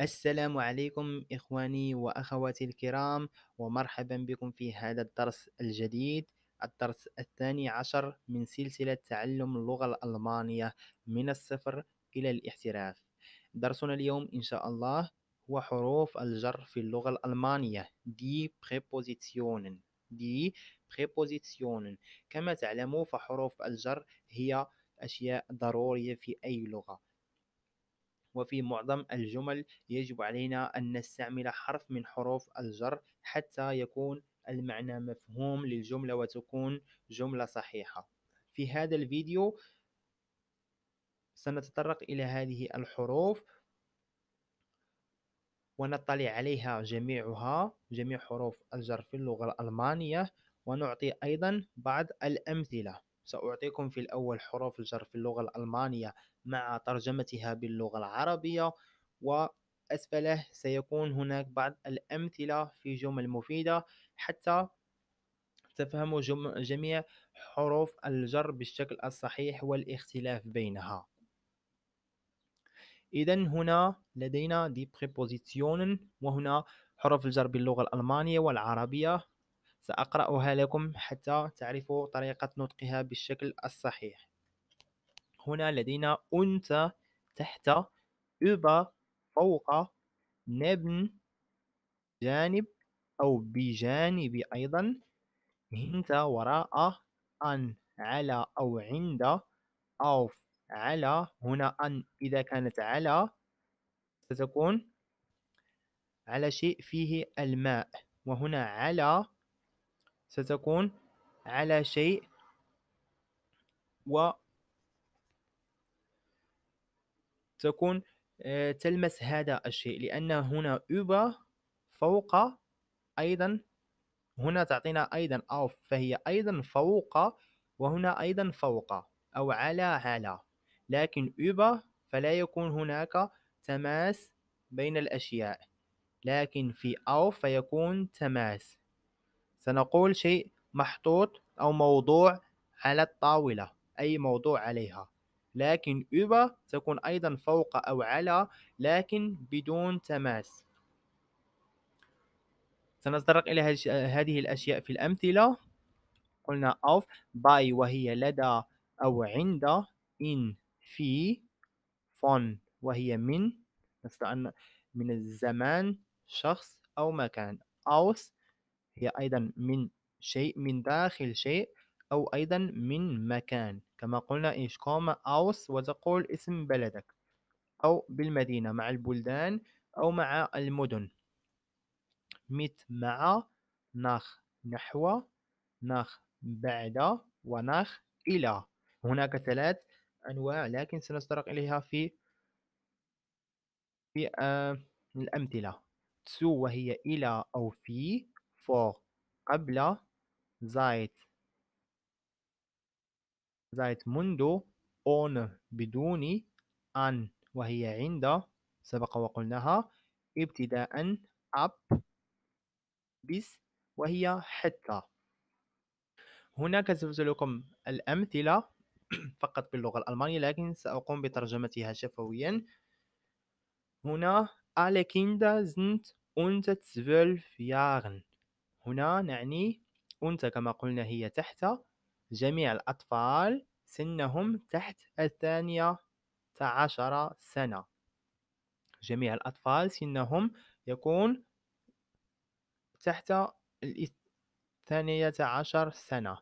السلام عليكم إخواني وأخواتي الكرام ومرحبا بكم في هذا الدرس الجديد الدرس الثاني عشر من سلسلة تعلم اللغة الألمانية من الصفر إلى الاحتراف درسنا اليوم إن شاء الله هو حروف الجر في اللغة الألمانية دي prepositionen دي prepositionen كما تعلموا فحروف الجر هي أشياء ضرورية في أي لغة وفي معظم الجمل يجب علينا أن نستعمل حرف من حروف الجر حتى يكون المعنى مفهوم للجملة وتكون جملة صحيحة في هذا الفيديو سنتطرق إلى هذه الحروف ونطلع عليها جميعها جميع حروف الجر في اللغة الألمانية ونعطي أيضا بعض الأمثلة سأعطيكم في الأول حروف الجر في اللغة الألمانية مع ترجمتها باللغة العربية وأسفله سيكون هناك بعض الأمثلة في جمل مفيدة حتى تفهموا جميع حروف الجر بالشكل الصحيح والاختلاف بينها إذا هنا لدينا دي بريبوزيسيون وهنا حروف الجر باللغة الألمانية والعربية سأقرأها لكم حتى تعرفوا طريقة نطقها بالشكل الصحيح هنا لدينا أنت تحت أبا فوق نبن جانب أو بجانب أيضا هنت وراء أن على أو عند أو على هنا أن إذا كانت على ستكون على شيء فيه الماء وهنا على ستكون على شيء و تكون آه، تلمس هذا الشيء لأن هنا أوبر فوق أيضا هنا تعطينا أيضا أوف فهي أيضا فوق وهنا أيضا فوق أو على على لكن أوبر فلا يكون هناك تماس بين الأشياء لكن في أوف فيكون تماس سنقول شيء محطوط أو موضوع على الطاولة أي موضوع عليها لكن über تكون أيضا فوق أو على لكن بدون تماس سنتطرق إلى هذه الأشياء في الأمثلة قلنا auf by وهي لدى أو عند in في von وهي من نستطيع أن من الزمان شخص أو مكان aus هي أيضا من شيء من داخل شيء أو أيضا من مكان كما قلنا إيش كوما أوس وتقول اسم بلدك أو بالمدينة مع البلدان أو مع المدن مت مع نخ نحو نخ بعد ونخ إلى هناك ثلاث أنواع لكن سنتطرق إليها في في آه الأمثلة تسو وهي إلى أو في فوق قبل زايت زايت منذ اون بدون ان وهي عند سبق وقلناها ابتداء اب bis وهي حتى هناك سوف لكم الأمثلة فقط باللغة الألمانية لكن سأقوم بترجمتها شفويا هنا alle Kinder sind unter zwölf Jahren هنا نعني أنثى كما قلنا هي تحت جميع الأطفال سنهم تحت الثانية عشر سنة جميع الأطفال سنهم يكون تحت الثانية عشر سنة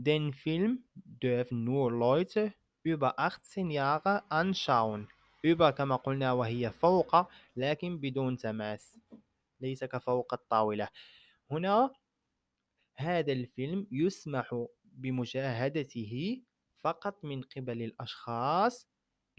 Den Film dürfen nur Leute über 18 Jahre anschauen. Über كما قلنا وهي فوق لكن بدون تماس. ليس كفوق الطاولة هنا هذا الفيلم يسمح بمشاهدته فقط من قبل الأشخاص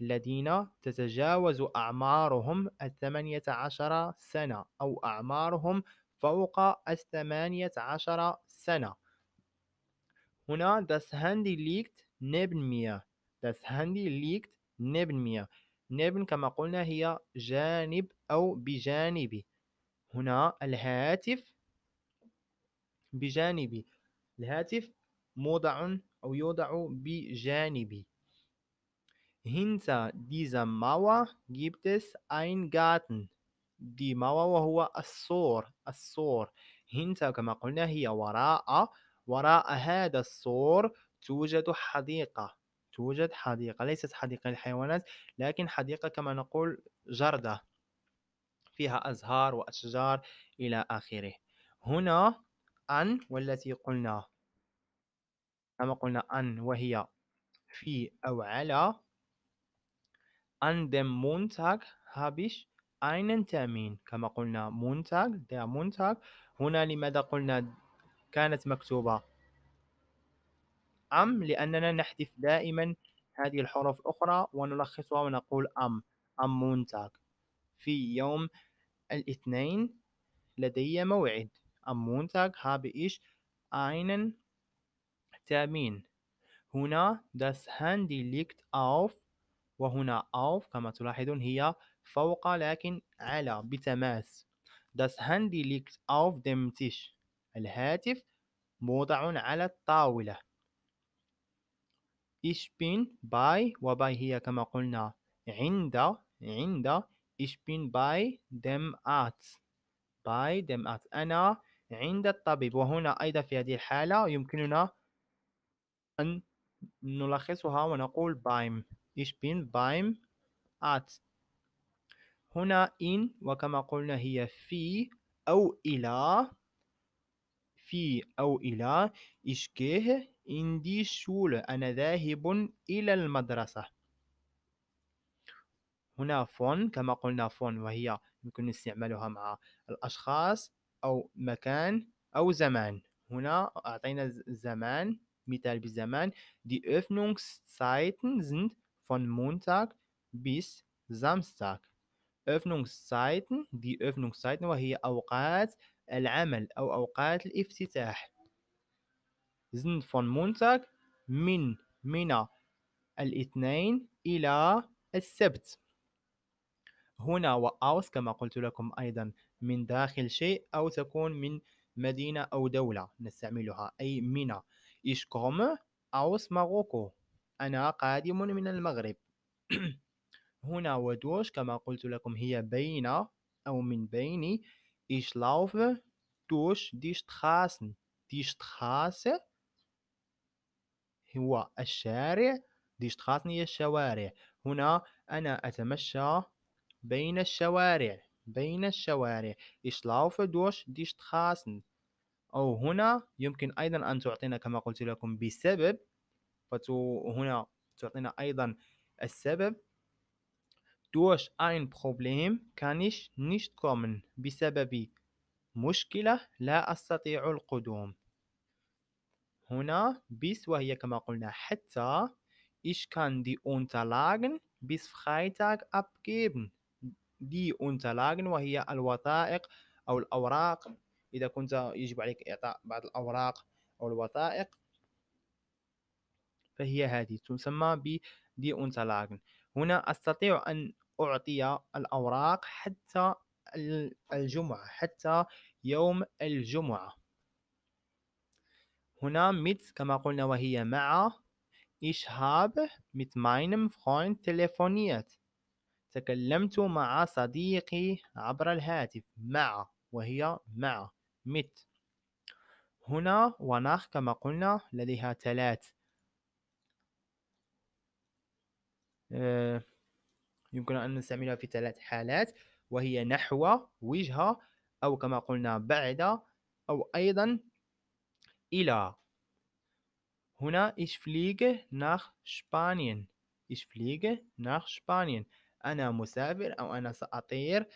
الذين تتجاوز أعمارهم الثمانية عشر سنة أو أعمارهم فوق الثمانية عشر سنة هنا das Handy liegt neben mir das Handy liegt neben mir neben كما قلنا هي جانب أو بجانبي هنا الهاتف بجانبي الهاتف موضع أو يوضع بجانبي hinter dieser Mauer gibt es einen Garten دي ماوا وهو السور السور هنتا كما قلنا هي وراء وراء هذا السور توجد حديقة توجد حديقة ليست حديقة للحيوانات لكن حديقة كما نقول جردة فيها أزهار وأشجار إلى آخره هنا أن والتي قلنا كما قلنا أن وهي في أو على أن dem Montag habe ich einen Termin. كما قلنا Montag, der Montag. هنا لماذا قلنا كانت مكتوبة أم لأننا نحذف دائما هذه الحروف الأخرى ونلخصها ونقول أم أم مونتاك في يوم الاثنين لدي موعد ام مونتاغ habe ich einen Termin هنا das Handy ليكت auf وهنا auf كما تلاحظون هي فوق لكن على بتماس das Handy ليكت auf دم تيش الهاتف موضع على الطاولة ich bin bei وباي هي كما قلنا عند عند Ich bin bei dem Arzt. Bei dem Arzt. أنا عند الطبيب وهنا أيضا في هذه الحالة يمكننا أن نلخصها ونقول beim Ich bin beim Arzt هنا إن وكما قلنا هي في أو إلى في أو إلى Ich gehe in die Schule أنا ذاهب إلى المدرسة هنا فون كما قلنا فون وهي يمكن استعمالها مع الأشخاص أو مكان أو زمان هنا أعطينا زمان مثال بزمان die Öffnungszeiten sind von Montag bis Samstag Öffnungszeiten die Öffnungszeiten وهي أوقات العمل أو أوقات الافتتاح sind von Montag من من الاثنين إلى السبت هنا وأوس كما قلت لكم أيضا من داخل شيء أو تكون من مدينة أو دولة نستعملها أي من إيش كوم أوس ماروكو أنا قادم من المغرب هنا ودوش كما قلت لكم هي بين أو من بين إيش لاوف دوش ديش تخاسن ديش تخاس هو الشارع ديش تخاسن هي الشوارع هنا أنا أتمشى بين الشوارع بين الشوارع ich laufe durch die Straßen أو هنا يمكن أيضا أن تعطينا كما قلت لكم بسبب هنا تعطينا أيضا السبب durch ein Problem kann ich nicht kommen بسبب مشكلة لا أستطيع القدوم هنا بس وهي كما قلنا حتى ich kann die Unterlagen bis Freitag abgeben دي أونتلاغن وهي الوثائق أو الأوراق إذا كنت يجب عليك إعطاء بعض الأوراق أو الوثائق فهي هذه تسمى بدي أونتلاغن هنا أستطيع أن أعطي الأوراق حتى الجمعة حتى يوم الجمعة هنا ميت كما قلنا وهي مع إشهاب habe ماينم meinem تليفونيات تكلمت مع صديقي عبر الهاتف مع وهي مع مت هنا وناخ كما قلنا لديها ثلاث آه، يمكن أن نستعملها في ثلاث حالات وهي نحو وجهة أو كما قلنا بعد أو أيضا إلى هنا إشفليغ ناخ شبانين إشفليغ ناخ شبانين أنا مسافر أو أنا سأطير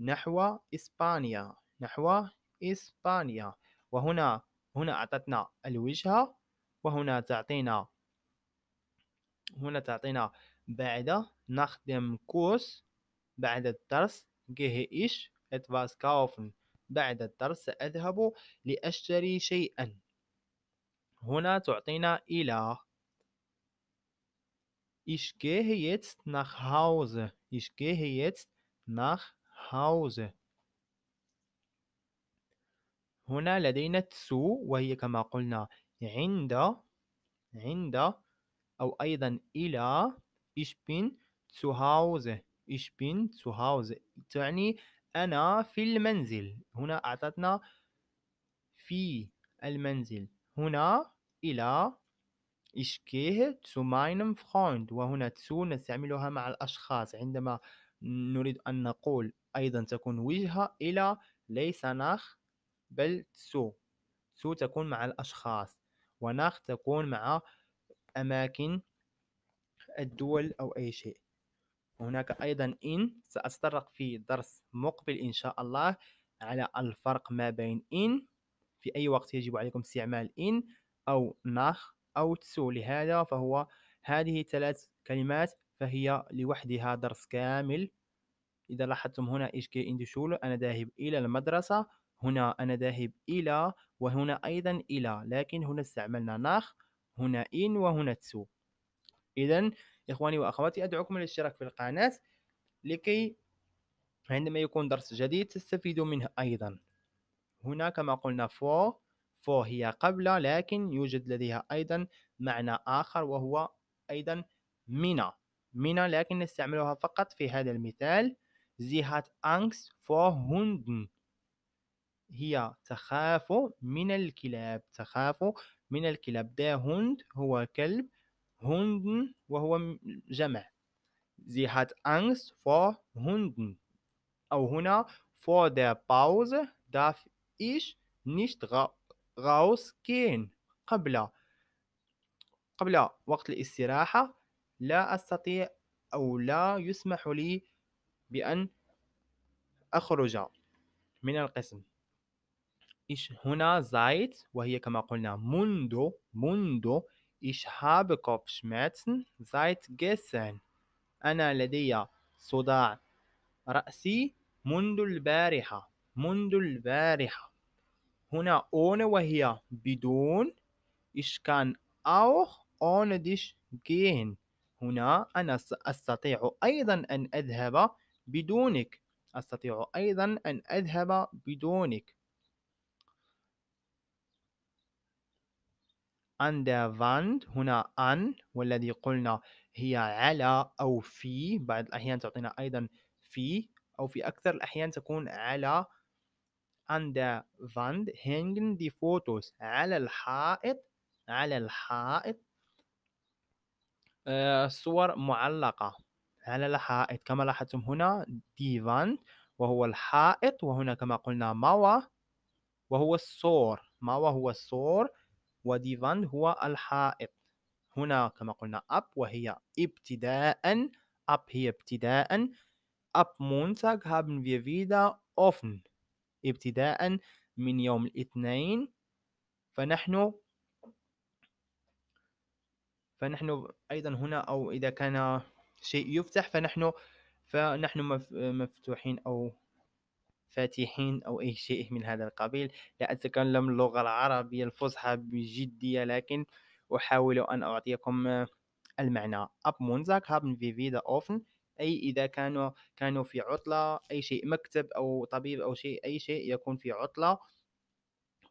نحو إسبانيا نحو إسبانيا وهنا هنا أعطتنا الوجهة وهنا تعطينا هنا تعطينا بعد نخدم كورس بعد الدرس جه إيش اتفاس kaufen بعد الدرس سأذهب لأشتري شيئا هنا تعطينا إلى Ich gehe jetzt nach Hause. Ich gehe jetzt nach Hause. هنا لدينا تسو وهي كما قلنا عند عند أو أيضا إلى ich bin zu Hause ich bin zu Hause تعني أنا في المنزل هنا أعطتنا في المنزل هنا إلى Ich gehe zu meinem Freund وهنا zu نستعملها مع الأشخاص عندما نريد أن نقول أيضا تكون وجهة إلى ليس ناخ بل zu zu تكون مع الأشخاص وناخ تكون مع أماكن الدول أو أي شيء هناك أيضا إن سأتطرق في درس مقبل إن شاء الله على الفرق ما بين إن في أي وقت يجب عليكم استعمال إن أو ناخ أو تسو لهذا فهو هذه ثلاث كلمات فهي لوحدها درس كامل إذا لاحظتم هنا إيش كي إندشول أنا ذاهب إلى المدرسة هنا أنا ذاهب إلى وهنا أيضا إلى لكن هنا استعملنا ناخ هنا إن وهنا تسو إذا إخواني وأخواتي أدعوكم للاشتراك في القناة لكي عندما يكون درس جديد تستفيدوا منه أيضا هنا كما قلنا فور فهي قبل لكن يوجد لديها أيضا معنى آخر وهو أيضا من من لكن نستعملها فقط في هذا المثال Sie hat Angst vor هي تخاف من الكلاب تخاف من الكلاب دا هوند هو كلب هوندن وهو جمع زي هات أنكس vor Hunden. أو هنا فور دا باوز داف إيش نشتغل غاوس كين قبل قبل وقت الاستراحة لا أستطيع أو لا يسمح لي بأن أخرج من القسم إيش هنا زايت وهي كما قلنا منذ منذ إيش كوب Kopfschmerzen زايت gestern أنا لدي صداع رأسي منذ البارحة منذ البارحة هنا ohne وهي بدون ich kann auch ohne dich gehen هنا أنا أستطيع أيضا أن أذهب بدونك أستطيع أيضا أن أذهب بدونك an der Wand هنا an والذي قلنا هي على أو في بعض الأحيان تعطينا أيضا في أو في أكثر الأحيان تكون على an der Wand hängen die Fotos على الحائط على الحائط آه، صور معلقة على الحائط كما لاحظتم هنا دي Wand وهو الحائط وهنا كما قلنا ماوا وهو السور ماوا هو السور ودي Wand هو الحائط هنا كما قلنا أب وهي ابتداء أب هي ابتداء اب Montag haben wir wieder offen. ابتداء من يوم الاثنين فنحن فنحن أيضا هنا أو إذا كان شيء يفتح فنحن فنحن مفتوحين أو فاتحين أو أي شيء من هذا القبيل لا أتكلم اللغة العربية الفصحى بجدية لكن أحاول أن أعطيكم المعنى Ab Montag haben wir wieder offen اي اذا كانوا كانوا في عطله اي شيء مكتب او طبيب او شيء اي شيء يكون في عطله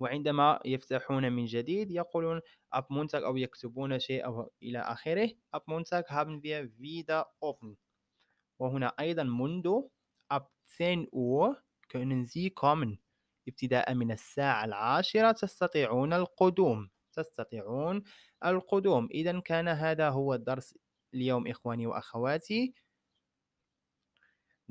وعندما يفتحون من جديد يقولون اب مونتاك او يكتبون شيء او الى اخره اب مونتاك هابن فيا فيدا offen وهنا ايضا منذ اب 10 او كونن زي كومن ابتداء من الساعة العاشرة تستطيعون القدوم تستطيعون القدوم إذا كان هذا هو الدرس اليوم إخواني وأخواتي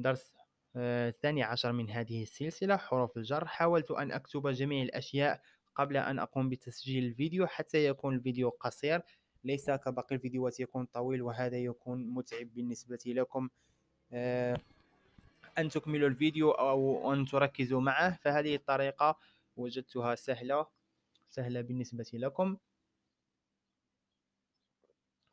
درس آه، الثاني عشر من هذه السلسلة حروف الجر حاولت أن أكتب جميع الأشياء قبل أن أقوم بتسجيل الفيديو حتى يكون الفيديو قصير ليس كباقي الفيديوهات يكون طويل وهذا يكون متعب بالنسبة لكم آه، أن تكملوا الفيديو أو أن تركزوا معه فهذه الطريقة وجدتها سهلة سهلة بالنسبة لكم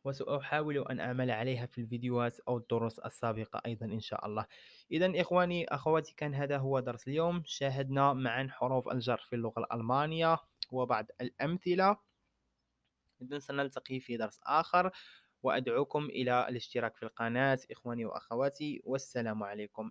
وسأحاول أن أعمل عليها في الفيديوهات أو الدروس السابقة أيضا إن شاء الله إذا إخواني أخواتي كان هذا هو درس اليوم شاهدنا معا حروف الجر في اللغة الألمانية وبعض الأمثلة إذا سنلتقي في درس آخر وأدعوكم إلى الاشتراك في القناة إخواني وأخواتي والسلام عليكم